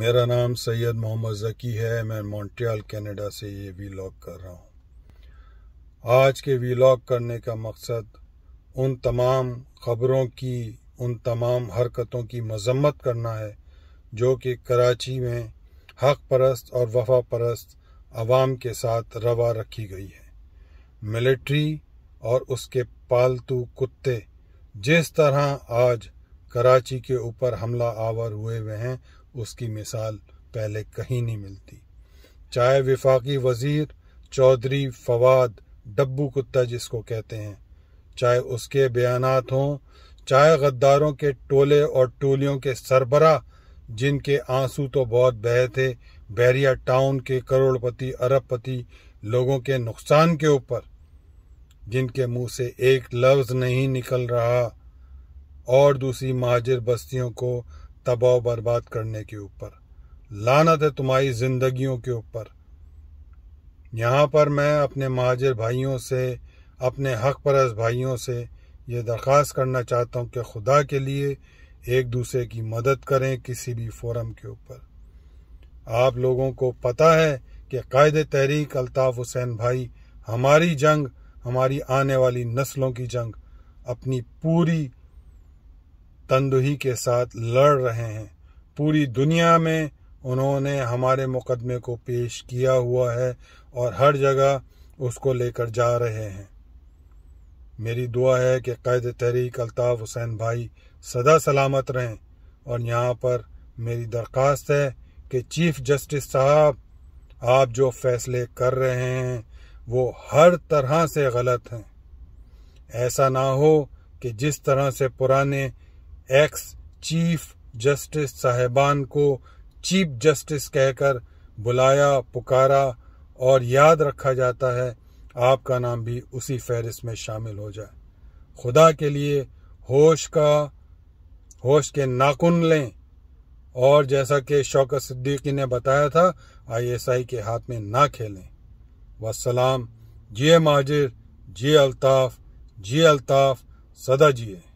मेरा नाम सैयद मोहम्मद ज़की है मैं मॉन्ट्रियल कनाडा से ये वीलॉग कर रहा हूँ आज के वीलॉग करने का मकसद उन तमाम खबरों की उन तमाम हरकतों की मजम्मत करना है जो कि कराची में हक परस्त और वफा परस्त आवाम के साथ रवा रखी गई है मिलिट्री और उसके पालतू कुत्ते जिस तरह आज कराची के ऊपर हमला आवर हुए हुए हैं उसकी मिसाल पहले कहीं नहीं मिलती चाहे विफाकी वजीर चौधरी फवाद डब्बू कुत्ता जिसको कहते हैं चाहे उसके बयान हों चाहे गद्दारों के टोले और टोलियों के सरबरा जिनके आंसू तो बहुत बहे थे बैरिया टाउन के करोड़पति अरबपति लोगों के नुकसान के ऊपर जिनके मुंह से एक लफ्ज नहीं निकल रहा और दूसरी महाजर बस्तियों को तबाह बर्बाद करने के ऊपर लानत है तुम्हारी जिंदगियों के ऊपर यहाँ पर मैं अपने महाजर भाइयों से अपने हक परस भाइयों से ये दरख्वास्त करना चाहता हूँ कि खुदा के लिए एक दूसरे की मदद करें किसी भी फोरम के ऊपर आप लोगों को पता है कि कायद तहरीक अल्ताफ़ हुसैन भाई हमारी जंग हमारी आने वाली नस्लों की जंग अपनी पूरी तंदुही के साथ लड़ रहे हैं पूरी दुनिया में उन्होंने हमारे मुकदमे को पेश किया हुआ है और हर जगह उसको लेकर जा रहे हैं मेरी दुआ है कि कैद तहरीक अल्ताफ़ हुसैन भाई सदा सलामत रहें और यहाँ पर मेरी दरख्वास्त है कि चीफ जस्टिस साहब आप जो फैसले कर रहे हैं वो हर तरह से गलत हैं ऐसा ना हो कि जिस तरह से पुराने एक्स चीफ जस्टिस साहेबान को चीफ जस्टिस कहकर बुलाया पुकारा और याद रखा जाता है आपका नाम भी उसी फहरिस्त में शामिल हो जाए खुदा के लिए होश का होश के नाखुन लें और जैसा कि शौकत सिद्दीकी ने बताया था आईएसआई के हाथ में ना खेलें वसलाम जिए माजिर जिए अल्ताफ़ जिए अल्ताफ़ सदा जिए